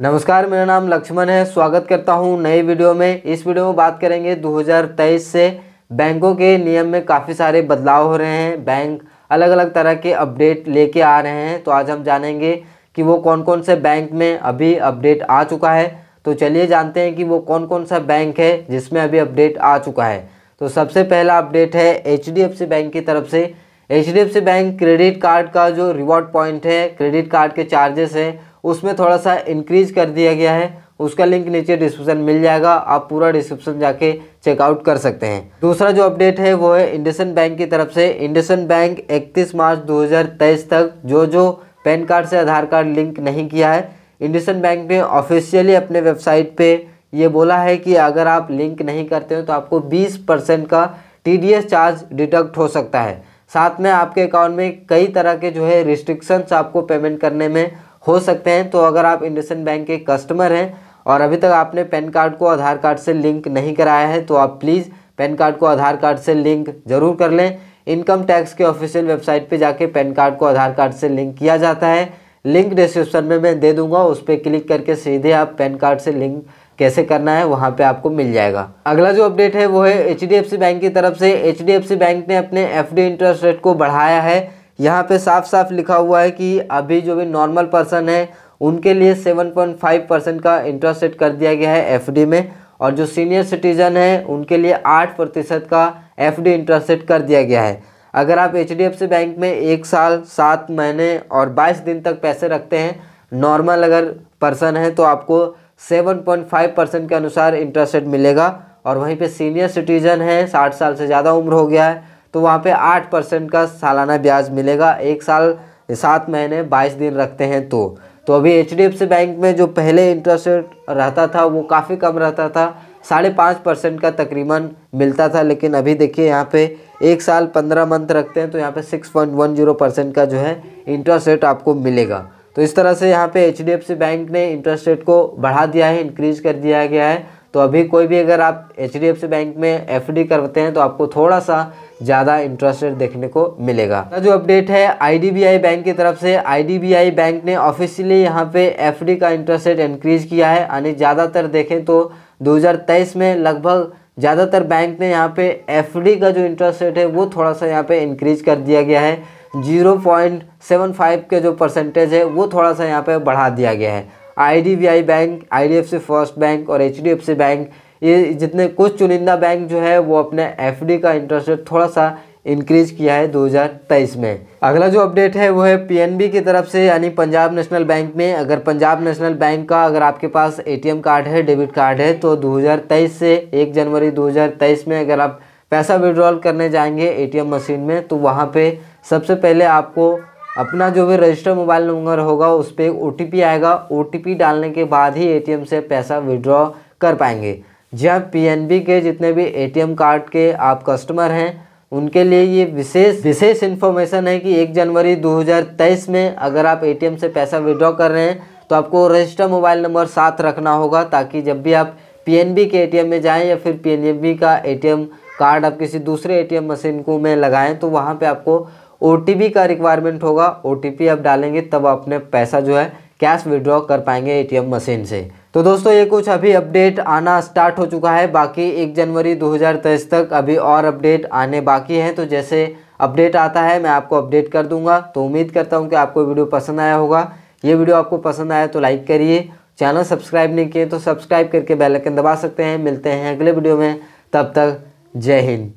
नमस्कार मेरा नाम लक्ष्मण है स्वागत करता हूं नए वीडियो में इस वीडियो में बात करेंगे 2023 से बैंकों के नियम में काफ़ी सारे बदलाव हो रहे हैं बैंक अलग अलग तरह के अपडेट लेके आ रहे हैं तो आज हम जानेंगे कि वो कौन कौन से बैंक में अभी अपडेट आ चुका है तो चलिए जानते हैं कि वो कौन कौन सा बैंक है जिसमें अभी अपडेट आ चुका है तो सबसे पहला अपडेट है एच बैंक की तरफ से एच बैंक क्रेडिट कार्ड का जो रिवॉर्ड पॉइंट है क्रेडिट कार्ड के चार्जेस हैं उसमें थोड़ा सा इंक्रीज कर दिया गया है उसका लिंक नीचे डिस्क्रिप्शन मिल जाएगा आप पूरा डिस्क्रिप्शन जाके चेकआउट कर सकते हैं दूसरा जो अपडेट है वो है इंडसन बैंक की तरफ से इंडसन बैंक 31 मार्च 2023 तक जो जो पैन कार्ड से आधार कार्ड लिंक नहीं किया है इंडसन बैंक ने ऑफिशियली अपने वेबसाइट पे ये बोला है कि अगर आप लिंक नहीं करते हो तो आपको बीस परसेंट का टी चार्ज डिडक्ट हो सकता है साथ में आपके अकाउंट में कई तरह के जो है रिस्ट्रिक्शंस आपको पेमेंट करने में हो सकते हैं तो अगर आप इंडसन बैंक के कस्टमर हैं और अभी तक आपने पैन कार्ड को आधार कार्ड से लिंक नहीं कराया है तो आप प्लीज़ पैन कार्ड को आधार कार्ड से लिंक ज़रूर कर लें इनकम टैक्स के ऑफिशियल वेबसाइट पे जाके पैन कार्ड को आधार कार्ड से लिंक किया जाता है लिंक डिस्क्रिप्शन में मैं दे दूंगा उस पर क्लिक करके सीधे आप पैन कार्ड से लिंक कैसे करना है वहाँ पे आपको मिल जाएगा अगला जो अपडेट है वो है एच बैंक की तरफ से एच बैंक ने अपने एफ इंटरेस्ट रेट को बढ़ाया है यहाँ पे साफ साफ लिखा हुआ है कि अभी जो भी नॉर्मल पर्सन है उनके लिए 7.5 परसेंट का इंटरेस्ट रेट कर दिया गया है एफडी में और जो सीनियर सिटीजन है उनके लिए आठ प्रतिशत का एफडी इंटरेस्ट रेट कर दिया गया है अगर आप एच बैंक में एक साल सात महीने और बाईस दिन तक पैसे रखते हैं नॉर्मल अगर पर्सन है तो आपको 7.5 परसेंट के अनुसार इंटरेस्ट रेट मिलेगा और वहीं पे सीनियर सिटीजन है साठ साल से ज़्यादा उम्र हो गया है तो वहाँ पे आठ परसेंट का सालाना ब्याज मिलेगा एक साल सात महीने बाईस दिन रखते हैं तो तो अभी एच बैंक में जो पहले इंटरेस्ट रेट रहता था वो काफ़ी कम रहता था साढ़े पाँच परसेंट का तकरीबन मिलता था लेकिन अभी देखिए यहाँ पे एक साल पंद्रह मंथ रखते हैं तो यहाँ पे six point one zero percent का जो है इंटरेस्ट रेट आपको मिलेगा तो इस तरह से यहाँ पे एच बैंक ने इंटरेस्ट रेट को बढ़ा दिया है इंक्रीज कर दिया गया है तो अभी कोई भी अगर आप एच बैंक में एफ करते हैं तो आपको थोड़ा सा ज़्यादा इंटरेस्ट रेट देखने को मिलेगा तो जो अपडेट है आई बैंक की तरफ से आई बैंक ने ऑफिशियली यहाँ पे डी का इंटरेस्ट रेट इंक्रीज किया है यानी ज़्यादातर देखें तो 2023 में लगभग ज़्यादातर बैंक ने यहाँ पे डी का जो इंटरेस्ट रेट है वो थोड़ा सा यहाँ पे इंक्रीज कर दिया गया है 0.75 के जो परसेंटेज है वो थोड़ा सा यहाँ पे बढ़ा दिया गया है IDBI bank IDFC first bank और एचडीएफसी बैंक ये जितने कुछ चुनिंदा बैंक जो है वो अपने एफडी का इंटरेस्ट रेट थोड़ा सा इंक्रीज किया है 2023 में अगला जो अपडेट है वो है पीएनबी की तरफ से यानी पंजाब नेशनल बैंक में अगर पंजाब नेशनल बैंक का अगर आपके पास एटीएम कार्ड है डेबिट कार्ड है तो 2023 से 1 जनवरी 2023 में अगर आप पैसा विड्रॉल करने जाएंगे एटीएम मशीन में तो वहाँ पे सबसे पहले आपको अपना जो भी रजिस्टर मोबाइल नंबर होगा उस पर ओ आएगा ओ डालने के बाद ही ए से पैसा विड्रॉ कर पाएंगे जी हाँ पी के जितने भी ए कार्ड के आप कस्टमर हैं उनके लिए ये विशेष विशेष इन्फॉर्मेशन है कि 1 जनवरी 2023 में अगर आप एटीएम से पैसा विड्रॉ कर रहे हैं तो आपको रजिस्टर मोबाइल नंबर साथ रखना होगा ताकि जब भी आप पीएनबी के एटीएम में जाएं या फिर पीएनबी का एटीएम कार्ड आप किसी दूसरे एटीएम मशीन को में लगाएं तो वहाँ पे आपको ओ का रिक्वायरमेंट होगा ओ आप डालेंगे तब अपने पैसा जो है कैश विड्रॉ कर पाएंगे एटीएम मशीन से तो दोस्तों ये कुछ अभी अपडेट आना स्टार्ट हो चुका है बाकी एक जनवरी 2023 तक अभी और अपडेट आने बाकी हैं तो जैसे अपडेट आता है मैं आपको अपडेट कर दूंगा तो उम्मीद करता हूँ कि आपको वीडियो पसंद आया होगा ये वीडियो आपको पसंद आया तो लाइक करिए चैनल सब्सक्राइब नहीं किए तो सब्सक्राइब करके बैलकन दबा सकते हैं मिलते हैं अगले वीडियो में तब तक जय हिंद